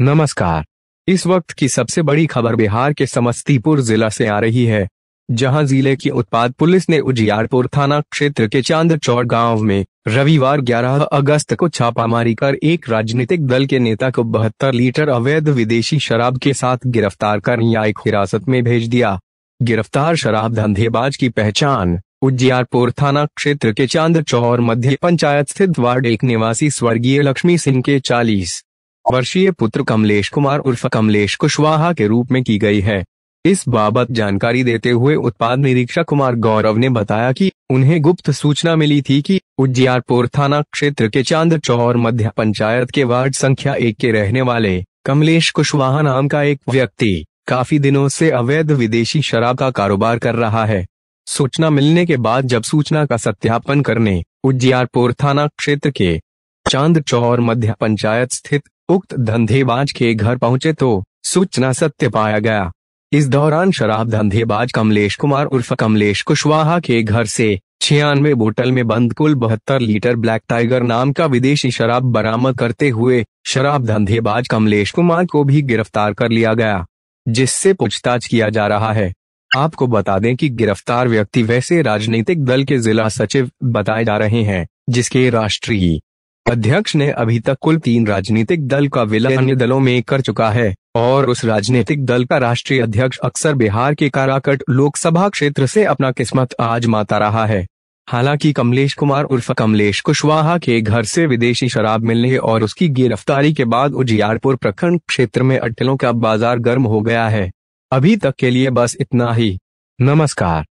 नमस्कार इस वक्त की सबसे बड़ी खबर बिहार के समस्तीपुर जिला से आ रही है जहां जिले की उत्पाद पुलिस ने उजियारपुर थाना क्षेत्र के चांद चौर गांव में रविवार 11 अगस्त को छापामारी कर एक राजनीतिक दल के नेता को बहत्तर लीटर अवैध विदेशी शराब के साथ गिरफ्तार कर न्यायिक हिरासत में भेज दिया गिरफ्तार शराब धंधेबाज की पहचान उज्जियारपुर थाना क्षेत्र के चांद चौहर मध्य पंचायत स्थित वार्ड एक निवासी स्वर्गीय लक्ष्मी सिंह के 40 वर्षीय पुत्र कमलेश कुमार उर्फ कमलेश कुशवाहा के रूप में की गई है इस बाबत जानकारी देते हुए उत्पाद निरीक्षक कुमार गौरव ने बताया कि उन्हें गुप्त सूचना मिली थी कि उज्जियारपुर थाना क्षेत्र के चांद चौहर मध्य पंचायत के वार्ड संख्या एक के रहने वाले कमलेश कुशवाहा नाम का एक व्यक्ति काफी दिनों से अवैध विदेशी शराब का कारोबार कर रहा है सूचना मिलने के बाद जब सूचना का सत्यापन करने उज्जियारपुर थाना क्षेत्र के चांद चौर मध्य पंचायत स्थित उक्त धंधेबाज के घर पहुंचे तो सूचना सत्य पाया गया इस दौरान शराब धंधेबाज कमलेश कुमार उर्फ कमलेश कुशवाहा के घर से छियानवे बोतल में बंद कुल बहत्तर लीटर ब्लैक टाइगर नाम का विदेशी शराब बरामद करते हुए शराब धंधेबाज कमलेश कुमार को भी गिरफ्तार कर लिया गया जिससे पूछताछ किया जा रहा है आपको बता दें कि गिरफ्तार व्यक्ति वैसे राजनीतिक दल के जिला सचिव बताए जा रहे हैं जिसके राष्ट्रीय अध्यक्ष ने अभी तक कुल तीन राजनीतिक दल का विलय अन्य दलों में कर चुका है और उस राजनीतिक दल का राष्ट्रीय अध्यक्ष अक्सर बिहार के काराकट लोकसभा क्षेत्र से अपना किस्मत आजमाता रहा है हालांकि कमलेश कुमार उर्फ कमलेश कुशवाहा के घर से विदेशी शराब मिलने और उसकी गिरफ्तारी के बाद उजियारपुर प्रखंड क्षेत्र में अटलों का बाजार गर्म हो गया है अभी तक के लिए बस इतना ही नमस्कार